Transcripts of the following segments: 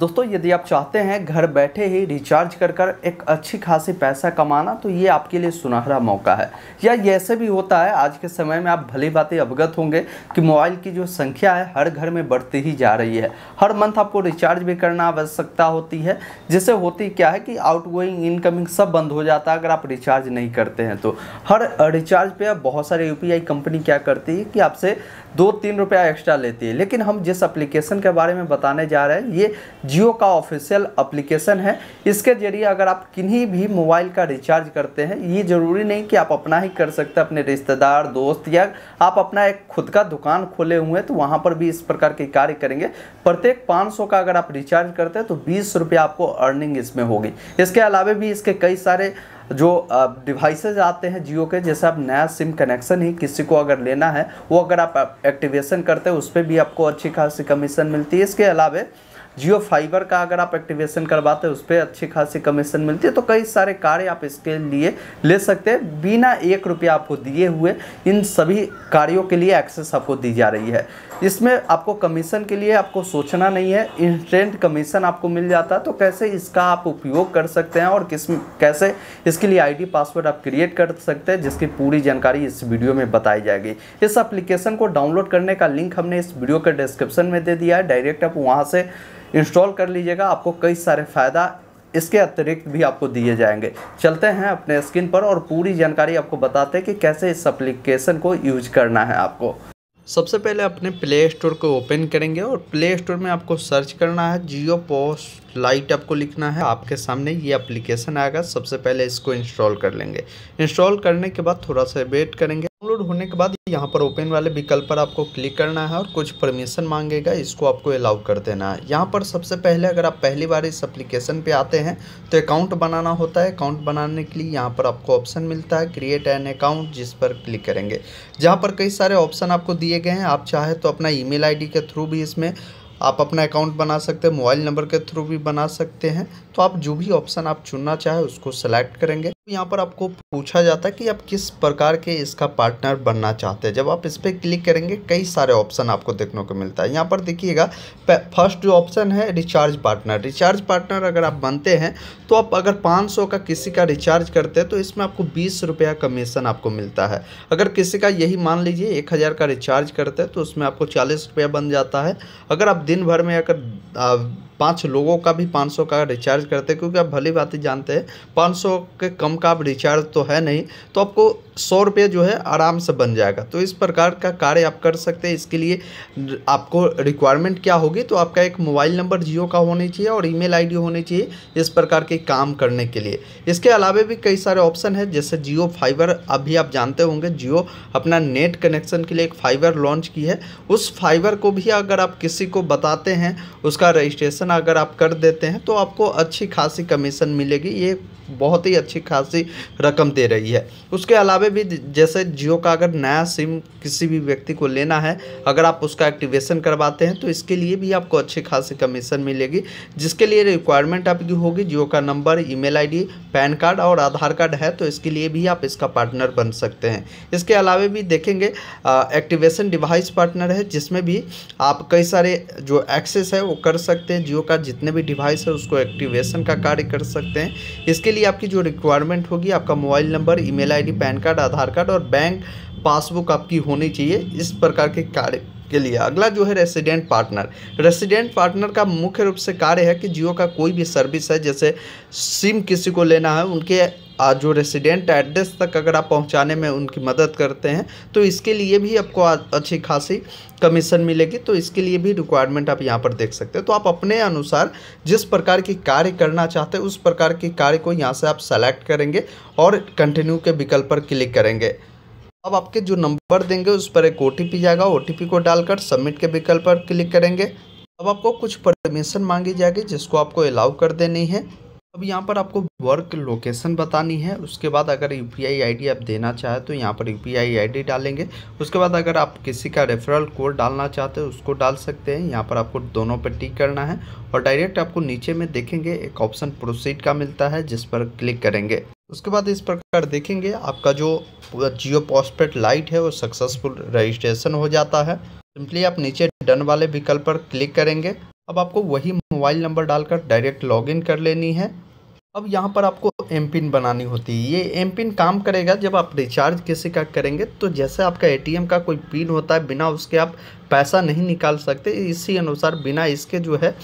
दोस्तों यदि आप चाहते हैं घर बैठे ही रिचार्ज कर कर एक अच्छी खासी पैसा कमाना तो ये आपके लिए सुनहरा मौका है या ऐसे भी होता है आज के समय में आप भली बातें अवगत होंगे कि मोबाइल की जो संख्या है हर घर में बढ़ती ही जा रही है हर मंथ आपको रिचार्ज भी करना आवश्यकता होती है जिससे होती क्या है कि आउट इनकमिंग सब बंद हो जाता है अगर आप रिचार्ज नहीं करते हैं तो हर रिचार्ज पर बहुत सारे यू कंपनी क्या करती है कि आपसे दो तीन रुपया एक्स्ट्रा लेती है लेकिन हम जिस अप्लीकेशन के बारे में बताने जा रहे हैं ये जियो का ऑफिशियल अप्लीकेशन है इसके जरिए अगर आप किन्हीं भी मोबाइल का रिचार्ज करते हैं ये ज़रूरी नहीं कि आप अपना ही कर सकते अपने रिश्तेदार दोस्त या आप अपना एक खुद का दुकान खोले हुए हैं तो वहाँ पर भी इस प्रकार के कार्य करेंगे प्रत्येक पाँच का अगर आप रिचार्ज करते हैं तो बीस रुपये आपको अर्निंग इसमें होगी इसके अलावा भी इसके कई सारे जो डिवाइसेज आते हैं जियो के जैसे आप नया सिम कनेक्शन ही किसी को अगर लेना है वो अगर आप एक्टिवेशन करते हैं उस पर भी आपको अच्छी खासी कमीशन मिलती है इसके अलावा जियो फाइबर का अगर आप एक्टिवेशन करवाते हैं उस पर अच्छी खासी कमीशन मिलती है तो कई सारे कार्य आप इसके लिए ले सकते हैं बिना एक रुपया आपको दिए हुए इन सभी कार्यों के लिए एक्सेस आपको दी जा रही है इसमें आपको कमीशन के लिए आपको सोचना नहीं है इंस्टेंट कमीशन आपको मिल जाता है तो कैसे इसका आप उपयोग कर सकते हैं और किस कैसे इसके लिए आईडी पासवर्ड आप क्रिएट कर सकते हैं जिसकी पूरी जानकारी इस वीडियो में बताई जाएगी इस एप्लीकेशन को डाउनलोड करने का लिंक हमने इस वीडियो के डिस्क्रिप्शन में दे दिया है डायरेक्ट आप वहाँ से इंस्टॉल कर लीजिएगा आपको कई सारे फ़ायदा इसके अतिरिक्त भी आपको दिए जाएंगे चलते हैं अपने स्क्रीन पर और पूरी जानकारी आपको बताते हैं कि कैसे इस एप्लीकेशन को यूज करना है आपको सबसे पहले अपने प्ले स्टोर को ओपन करेंगे और प्ले स्टोर में आपको सर्च करना है जियो पोस्ट लाइट आपको लिखना है आपके सामने ये एप्लीकेशन आएगा सबसे पहले इसको इंस्टॉल कर लेंगे इंस्टॉल करने के बाद थोड़ा सा वेट करेंगे डाउनलोड होने के बाद यहाँ पर ओपन वाले विकल्प पर आपको क्लिक करना है और कुछ परमिशन मांगेगा इसको आपको अलाउ कर देना है यहाँ पर सबसे पहले अगर आप पहली बार इस एप्लीकेशन पे आते हैं तो अकाउंट बनाना होता है अकाउंट बनाने के लिए यहाँ पर आपको ऑप्शन मिलता है क्रिएट एन अकाउंट जिस पर क्लिक करेंगे जहाँ पर कई सारे ऑप्शन आपको दिए गए हैं आप चाहे तो अपना ई मेल के थ्रू भी इसमें आप अपना अकाउंट बना सकते हैं मोबाइल नंबर के थ्रू भी बना सकते हैं तो आप जो भी ऑप्शन आप चुनना चाहे उसको सेलेक्ट करेंगे यहाँ पर आपको पूछा जाता है कि आप किस प्रकार के इसका पार्टनर बनना चाहते हैं जब आप इस पर क्लिक करेंगे कई सारे ऑप्शन आपको देखने को मिलता है यहाँ पर देखिएगा फर्स्ट जो ऑप्शन है रिचार्ज पार्टनर रिचार्ज पार्टनर अगर आप बनते हैं तो आप अगर 500 का किसी का रिचार्ज करते हैं तो इसमें आपको बीस रुपया कमीशन आपको मिलता है अगर किसी का यही मान लीजिए एक हज़ार का रिचार्ज करते हैं तो उसमें आपको चालीस रुपया बन जाता है अगर आप दिन भर में अगर पाँच लोगों का भी पाँच सौ का रिचार्ज करते हैं क्योंकि आप भली बात ही जानते हैं पाँच सौ के कम का आप रिचार्ज तो है नहीं तो आपको सौ रुपये जो है आराम से बन जाएगा तो इस प्रकार का कार्य आप कर सकते हैं इसके लिए आपको रिक्वायरमेंट क्या होगी तो आपका एक मोबाइल नंबर जियो का होना चाहिए और ईमेल आईडी होनी चाहिए इस प्रकार के काम करने के लिए इसके अलावा भी कई सारे ऑप्शन है जैसे जियो फाइबर अभी आप जानते होंगे जियो अपना नेट कनेक्शन के लिए एक फाइबर लॉन्च की है उस फाइबर को भी अगर आप किसी को बताते हैं उसका रजिस्ट्रेशन ट्रांजेक्शन अगर आप कर देते हैं तो आपको अच्छी खासी कमीशन मिलेगी ये बहुत ही अच्छी खासी रकम दे रही है उसके अलावा भी जैसे जियो का अगर नया सिम किसी भी व्यक्ति को लेना है अगर आप उसका एक्टिवेशन करवाते हैं तो इसके लिए भी आपको अच्छी खासी कमीशन मिलेगी जिसके लिए रिक्वायरमेंट आपकी होगी जियो का number email ID PAN card और आधार कार्ड है तो इसके लिए भी आप इसका पार्टनर बन सकते हैं इसके अलावा भी देखेंगे एक्टिवेशन डिवाइस पार्टनर है जिसमें भी आप कई सारे जो एक्सेस है वो कर सकते हैं जियो जियो का जितने भी डिवाइस है उसको एक्टिवेशन का कार्य कर सकते हैं इसके लिए आपकी जो रिक्वायरमेंट होगी आपका mobile number email ID PAN card Aadhaar card और बैंक पासबुक आपकी होनी चाहिए इस प्रकार के कार्य के लिए अगला जो है रेसिडेंट पार्टनर रेसिडेंट पार्टनर का मुख्य रूप से कार्य है कि जियो का कोई भी सर्विस है जैसे सिम किसी को लेना है उनके आज जो रेसिडेंट एड्रेस तक अगर आप पहुँचाने में उनकी मदद करते हैं तो इसके लिए भी आपको अच्छी खासी कमीशन मिलेगी तो इसके लिए भी रिक्वायरमेंट आप यहाँ पर देख सकते हैं तो आप अपने अनुसार जिस प्रकार की कार्य करना चाहते हैं उस प्रकार के कार्य को यहाँ से आप सेलेक्ट करेंगे और कंटिन्यू के विकल्प पर क्लिक करेंगे अब आपके जो नंबर देंगे उस पर एक ओ जाएगा ओ को डालकर सबमिट के विकल्प पर क्लिक करेंगे अब आपको कुछ परमिशन मांगी जाएगी जिसको आपको अलाउ कर देनी है अब यहाँ पर आपको वर्क लोकेशन बतानी है उसके बाद अगर यू पी आप देना चाहें तो यहाँ पर यू पी डालेंगे उसके बाद अगर आप किसी का रेफरल कोड डालना चाहते हैं उसको डाल सकते हैं यहाँ पर आपको दोनों पर टिक करना है और डायरेक्ट आपको नीचे में देखेंगे एक ऑप्शन प्रोसीड का मिलता है जिस पर क्लिक करेंगे उसके बाद इस प्रकार देखेंगे आपका जो जियो पॉस्पेट लाइट है वो सक्सेसफुल रजिस्ट्रेशन हो जाता है सिंपली आप नीचे डन वाले विकल्प पर क्लिक करेंगे अब आपको वही मोबाइल नंबर डालकर डायरेक्ट लॉगिन कर लेनी है अब यहाँ पर आपको एम पिन बनानी होती है ये एम पिन काम करेगा जब आप रिचार्ज किसी का करेंगे तो जैसे आपका एटीएम का कोई पिन होता है बिना उसके आप पैसा नहीं निकाल सकते इसी अनुसार बिना इसके जो है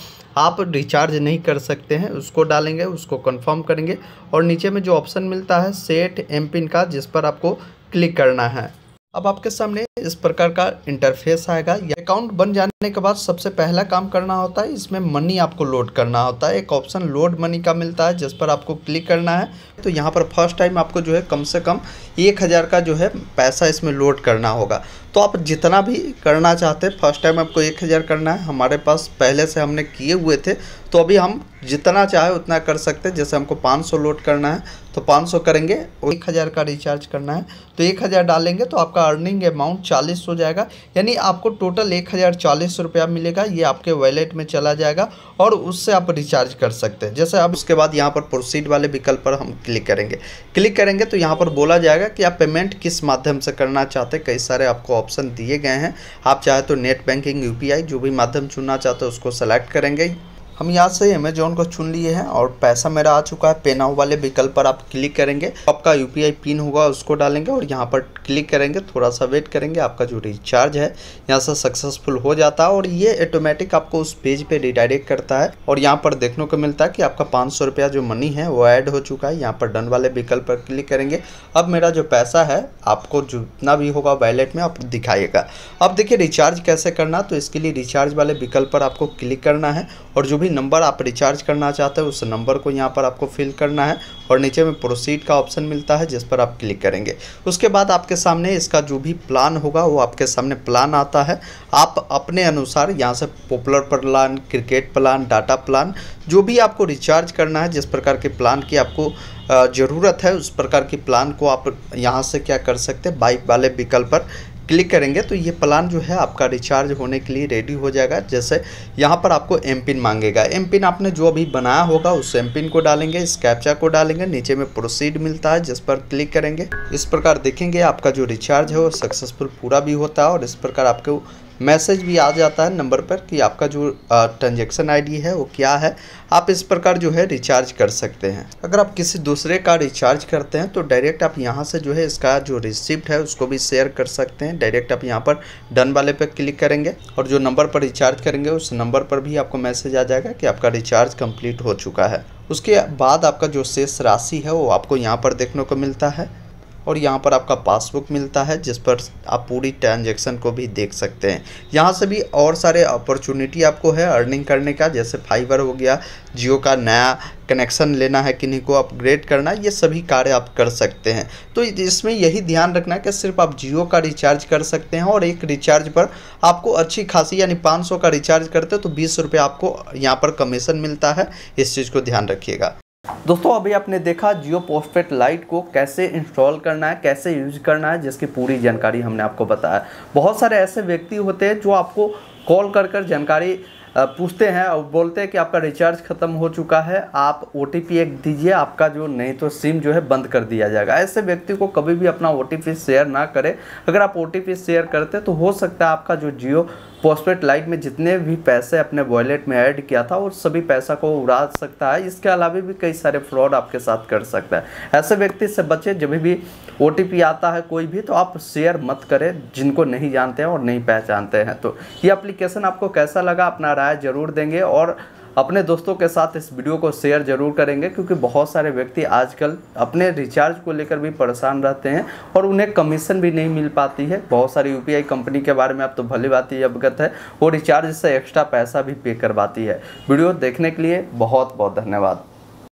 आप रिचार्ज नहीं कर सकते हैं उसको डालेंगे उसको कंफर्म करेंगे और नीचे में जो ऑप्शन मिलता है सेट एम पिन का जिस पर आपको क्लिक करना है अब आपके सामने इस प्रकार का इंटरफेस आएगा या अकाउंट बन जाने करने के बाद सबसे पहला काम करना होता है इसमें मनी आपको लोड करना होता है एक ऑप्शन लोड मनी का मिलता है जिस पर आपको क्लिक करना है तो यहाँ पर फर्स्ट टाइम आपको जो है कम से कम एक हज़ार का जो है पैसा इसमें लोड करना होगा तो आप जितना भी करना चाहते हैं फर्स्ट टाइम आपको एक हज़ार करना है हमारे पास पहले से हमने किए हुए थे तो अभी हम जितना चाहे उतना कर सकते हैं जैसे हमको 500 लोड करना है तो 500 करेंगे एक हज़ार का रिचार्ज करना है तो एक हज़ार डालेंगे तो आपका अर्निंग अमाउंट चालीस हो जाएगा यानी आपको टोटल एक हज़ार चालीस बाईस रुपया मिलेगा ये आपके वैलेट में चला जाएगा और उससे आप रिचार्ज कर सकते हैं जैसे अब उसके बाद यहाँ पर प्रोसीड वाले विकल्प पर हम क्लिक करेंगे क्लिक करेंगे तो यहाँ पर बोला जाएगा कि आप पेमेंट किस माध्यम से करना चाहते हैं कई सारे आपको ऑप्शन दिए गए हैं आप चाहे तो नेट बैंकिंग यू जो भी माध्यम चुनना चाहते हो उसको सेलेक्ट करेंगे हम यहाँ से अमेजोन को चुन लिए हैं और पैसा मेरा आ चुका है पे नाउ वाले विकल्प पर आप क्लिक करेंगे आपका यू पिन होगा उसको डालेंगे और यहाँ पर क्लिक करेंगे थोड़ा सा वेट करेंगे आपका जो रिचार्ज है यहाँ से सक्सेसफुल हो जाता है और ये ऑटोमेटिक आपको उस पेज पे रिडायरेक्ट करता है और यहाँ पर देखने को मिलता है कि आपका पाँच सौ रुपया जो मनी है वो ऐड हो चुका है यहाँ पर डन वाले विकल्प पर क्लिक करेंगे अब मेरा जो पैसा है आपको जितना भी होगा वैलेट में आप दिखाएगा अब देखिए रिचार्ज कैसे करना तो इसके लिए रिचार्ज वाले विकल्प पर आपको क्लिक करना है और जो भी नंबर आप रिचार्ज करना चाहते हैं उस नंबर को यहाँ पर आपको फिल करना है और नीचे में प्रोसीड का ऑप्शन मिलता है जिस पर आप क्लिक करेंगे उसके बाद आपके सामने इसका जो भी प्लान होगा वो आपके सामने प्लान आता है आप अपने अनुसार यहाँ से popular plan cricket plan data plan जो भी आपको रिचार्ज करना है जिस प्रकार के प्लान की आपको ज़रूरत है उस प्रकार की प्लान को आप यहाँ से क्या कर सकते हैं बाइक वाले विकल्प पर क्लिक करेंगे तो ये प्लान जो है आपका रिचार्ज होने के लिए रेडी हो जाएगा जैसे यहाँ पर आपको एम पिन मांगेगा एम पिन आपने जो अभी बनाया होगा उस एम पिन को डालेंगे इस कैप्चा को डालेंगे नीचे में प्रोसीड मिलता है जिस पर क्लिक करेंगे इस प्रकार देखेंगे आपका जो रिचार्ज है वो सक्सेसफुल पूरा भी होता है और इस प्रकार आपके मैसेज भी आ जाता है नंबर पर कि आपका जो ट्रांजेक्शन आईडी है वो क्या है आप इस प्रकार जो है रिचार्ज कर सकते हैं अगर आप किसी दूसरे का रिचार्ज करते हैं तो डायरेक्ट आप यहाँ से जो है इसका जो रिसिप्ट है उसको भी शेयर कर सकते हैं डायरेक्ट आप यहाँ पर डन वाले पर क्लिक करेंगे और जो नंबर पर रिचार्ज करेंगे उस नंबर पर भी आपको मैसेज आ जाएगा कि आपका रिचार्ज कंप्लीट हो चुका है उसके बाद आपका जो शेष राशि है वो आपको यहाँ पर देखने को मिलता है और यहाँ पर आपका पासबुक मिलता है जिस पर आप पूरी ट्रांजेक्शन को भी देख सकते हैं यहाँ से भी और सारे अपॉर्चुनिटी आपको है अर्निंग करने का जैसे फाइबर हो गया जियो का नया कनेक्शन लेना है किन्हीं को अपग्रेड करना ये सभी कार्य आप कर सकते हैं तो इसमें यही ध्यान रखना है कि सिर्फ आप जियो का रिचार्ज कर सकते हैं और एक रिचार्ज पर आपको अच्छी खासी यानी 500 का रिचार्ज करते हो तो बीस रुपये आपको यहाँ पर कमीशन मिलता है इस चीज़ को ध्यान रखिएगा दोस्तों अभी आपने देखा जियो पोस्टपेड लाइट को कैसे इंस्टॉल करना है कैसे यूज करना है जिसकी पूरी जानकारी हमने आपको बताया बहुत सारे ऐसे व्यक्ति होते हैं जो आपको कॉल कर कर जानकारी पूछते हैं और बोलते हैं कि आपका रिचार्ज ख़त्म हो चुका है आप ओ एक दीजिए आपका जो नहीं तो सिम जो है बंद कर दिया जाएगा ऐसे व्यक्ति को कभी भी अपना ओ शेयर ना करें अगर आप ओ शेयर करते तो हो सकता है आपका जो जियो पोस्टपेड लाइट में जितने भी पैसे अपने वॉलेट में ऐड किया था और सभी पैसा को उड़ा सकता है इसके अलावा भी कई सारे फ्रॉड आपके साथ कर सकता है ऐसे व्यक्ति से बचे जब भी ओ आता है कोई भी तो आप शेयर मत करें जिनको नहीं जानते हैं और नहीं पहचानते हैं तो ये अप्लीकेशन आपको कैसा लगा अपना राय ज़रूर देंगे और अपने दोस्तों के साथ इस वीडियो को शेयर ज़रूर करेंगे क्योंकि बहुत सारे व्यक्ति आजकल अपने रिचार्ज को लेकर भी परेशान रहते हैं और उन्हें कमीशन भी नहीं मिल पाती है बहुत सारी यू कंपनी के बारे में आप तो भली बात ही अवगत है वो रिचार्ज से एक्स्ट्रा पैसा भी पे करवाती है वीडियो देखने के लिए बहुत बहुत धन्यवाद